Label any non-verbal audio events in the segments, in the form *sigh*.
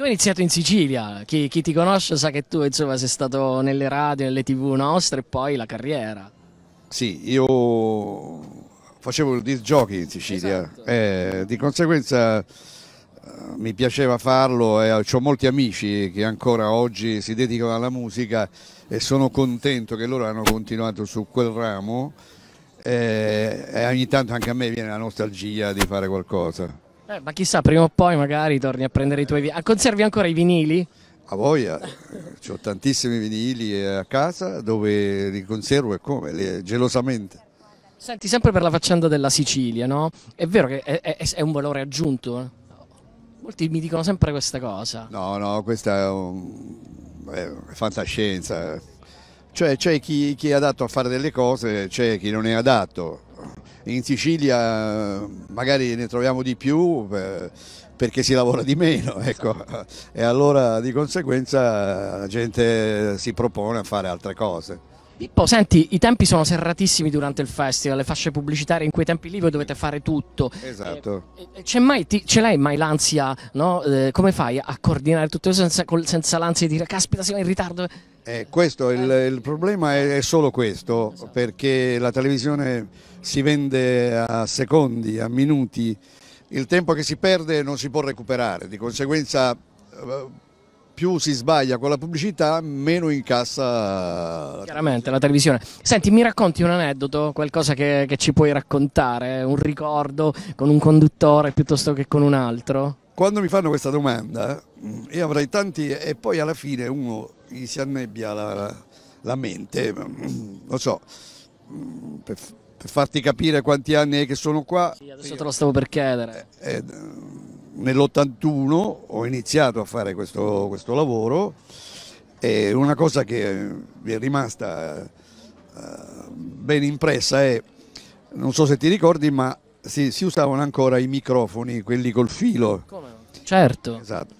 Tu hai iniziato in Sicilia, chi, chi, ti conosce sa che tu insomma sei stato nelle radio, nelle tv nostre e poi la carriera. Sì, io facevo il disc jockey in Sicilia, esatto. eh, di conseguenza eh, mi piaceva farlo e eh, ho molti amici che ancora oggi si dedicano alla musica e sono contento che loro hanno continuato su quel ramo eh, e ogni tanto anche a me viene la nostalgia di fare qualcosa. Eh, ma chissà, prima o poi magari torni a prendere i tuoi vinili. Conservi ancora i vinili? A voglia, *laughs* ho tantissimi vinili eh, a casa dove li conservo e come, le, gelosamente. Senti, sempre per la faccenda della Sicilia, no? È vero che è, è, è un valore aggiunto? Molti mi dicono sempre questa cosa. No, no, questa è, un, è fantascienza. Cioè c'è chi, chi è adatto a fare delle cose, c'è chi non è adatto in Sicilia magari ne troviamo di più eh, perché si lavora di meno *laughs* ecco. e allora di conseguenza la gente si propone a fare altre cose. Pippo, senti, i tempi sono serratissimi durante il festival, le fasce pubblicitarie in quei tempi lì voi dovete fare tutto. Esatto. Eh, mai, ti, ce l'hai mai l'ansia, no? eh, come fai a coordinare tutto senza, senza l'ansia di dire caspita siamo in ritardo? Eh, questo, il, eh. il, problema è, è solo questo, esatto. perché la televisione si vende a secondi, a minuti, il tempo che si perde non si può recuperare, di conseguenza eh, più si sbaglia con la pubblicità, meno incassa. Chiaramente la televisione. Senti, mi racconti un aneddoto, qualcosa che, che ci puoi raccontare, un ricordo con un conduttore piuttosto che con un altro? Quando mi fanno questa domanda, mm, io avrei tanti, e poi alla fine uno gli si annebbia la, la mente, non mm, so, mm, per, per, farti capire quanti anni è che sono qua. Sì, adesso io, te lo stavo per chiedere. Eh, eh, nell'81 ho iniziato a fare questo, questo lavoro e una cosa che mi è rimasta eh, ben impressa è, non so se ti ricordi, ma si, si usavano ancora i microfoni, quelli col filo. Come Certo. Esatto.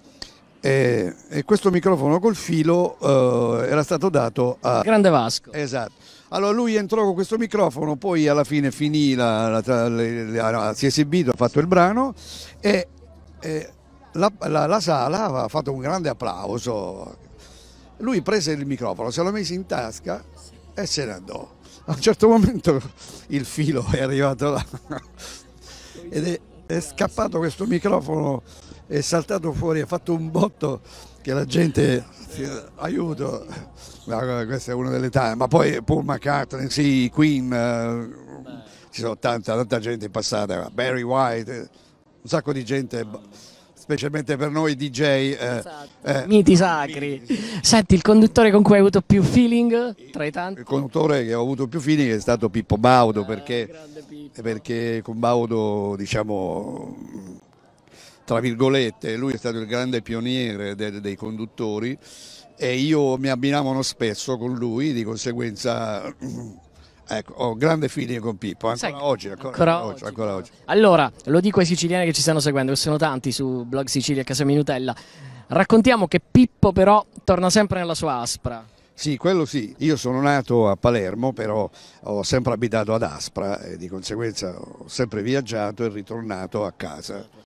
E, e, questo microfono col filo uh, era stato dato a Grande Vasco. Esatto. Allora lui entrò con questo microfono, poi alla fine finì, la, la, la, si è esibito, ha fatto il brano e e eh, la, la, la sala ha fatto un grande applauso. Lui prese il microfono, se lo mise in tasca e se ne andò. A un certo momento il filo è arrivato là ed è, è scappato questo microfono, è saltato fuori, ha fatto un botto che la gente aiuto ma eh, questa è una delle tante ma poi Paul McCartney sì Queen eh, ci sono tanta, tanta gente passata Barry White un sacco di gente specialmente per noi DJ. Eh, esatto. eh, Miti sacri. Senti, il conduttore con cui hai avuto più feeling tra i tanti? Il conduttore che ho avuto più feeling è stato Pippo Baudo, eh, perché, Pippo. perché, con Baudo, diciamo, tra virgolette, lui è stato il grande pioniere dei, dei conduttori e io mi abbinavano spesso con lui, di conseguenza Ecco, ho grande feeling con Pippo, ancora, Sai, oggi, ancora, ancora, oggi, oggi, ancora oggi. Allora, lo dico ai siciliani che ci stanno seguendo, che sono tanti su blog Sicilia Casa Minutella. Raccontiamo che Pippo però torna sempre nella sua aspra. Sì, quello sì. Io sono nato a Palermo, però ho sempre abitato ad Aspra e di conseguenza ho sempre viaggiato e ritornato a casa.